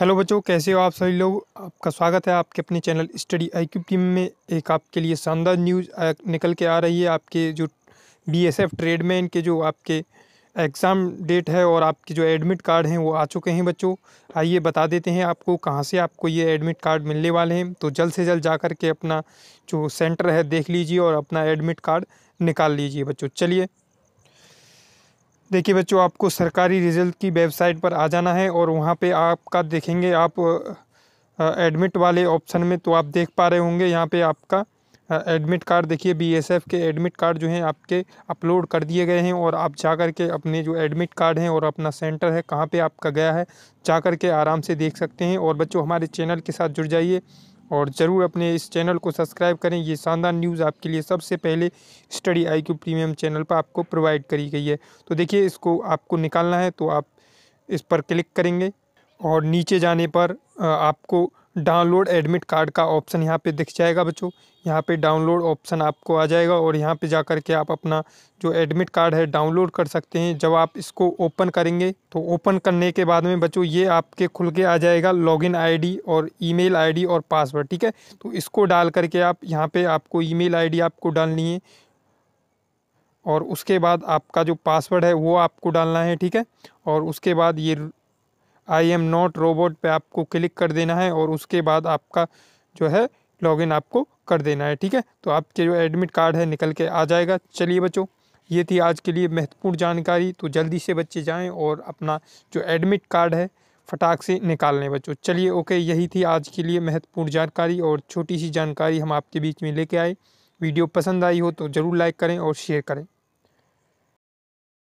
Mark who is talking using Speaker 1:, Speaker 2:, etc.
Speaker 1: hello बच्चों कैसे हो आप सभी लोग आपका स्वागत है आपके अपने channel study I Q team में एक आपके लिए शानदार न्यूज़ निकल के आ रही है आपके जो बीएसएफ एफ ट्रेडमैन के जो आपके एग्ज़ाम डेट है और आपके जो एडमिट कार्ड हैं वो आ चुके हैं बच्चों आइए बता देते हैं आपको कहाँ से आपको ये एडमिट कार्ड मिलने वाले हैं तो जल्द से जल्द जा कर के अपना जो सेंटर है देख लीजिए और अपना एडमिट कार्ड निकाल लीजिए बच्चों चलिए देखिए बच्चों आपको सरकारी रिजल्ट की वेबसाइट पर आ जाना है और वहाँ पे आपका देखेंगे आप एडमिट वाले ऑप्शन में तो आप देख पा रहे होंगे यहाँ पे आपका एडमिट कार्ड देखिए बीएसएफ के एडमिट कार्ड जो हैं आपके अपलोड कर दिए गए हैं और आप जा कर के अपने जो एडमिट कार्ड हैं और अपना सेंटर है कहाँ पे आपका गया है जा कर के आराम से देख सकते हैं और बच्चों हमारे चैनल के साथ जुड़ जाइए और ज़रूर अपने इस चैनल को सब्सक्राइब करें ये शानदार न्यूज़ आपके लिए सबसे पहले study I Q premium channel पर आपको प्रोवाइड करी गई है तो देखिए इसको आपको निकालना है तो आप इस पर क्लिक करेंगे और नीचे जाने पर आपको डाउनलोड एडमिट कार्ड का ऑप्शन यहाँ पे दिख जाएगा बच्चों यहाँ पे डाउनलोड ऑप्शन आपको आ जाएगा और यहाँ पे जा कर के आप अपना जो एडमिट कार्ड है डाउनलोड कर सकते हैं जब आप इसको ओपन करेंगे तो ओपन करने के बाद में बच्चों ये आपके खुल के आ जाएगा लॉगिन आईडी और ईमेल आईडी और पासवर्ड ठीक है तो इसको डाल करके आप यहाँ पर आपको ई मेल आपको डालनी है और उसके बाद आपका जो पासवर्ड है वो आपको डालना है ठीक है और उसके बाद ये आई एम नॉट रोबोट पे आपको क्लिक कर देना है और उसके बाद आपका जो है लॉगिन आपको कर देना है ठीक है तो आपके जो एडमिट कार्ड है निकल के आ जाएगा चलिए बच्चों ये थी आज के लिए महत्वपूर्ण जानकारी तो जल्दी से बच्चे जाएँ और अपना जो एडमिट कार्ड है फटाक से निकाल लें बच्चों चलिए ओके यही थी आज के लिए महत्वपूर्ण जानकारी और छोटी सी जानकारी हम आपके बीच में लेके आए वीडियो पसंद आई हो तो ज़रूर लाइक करें और शेयर करें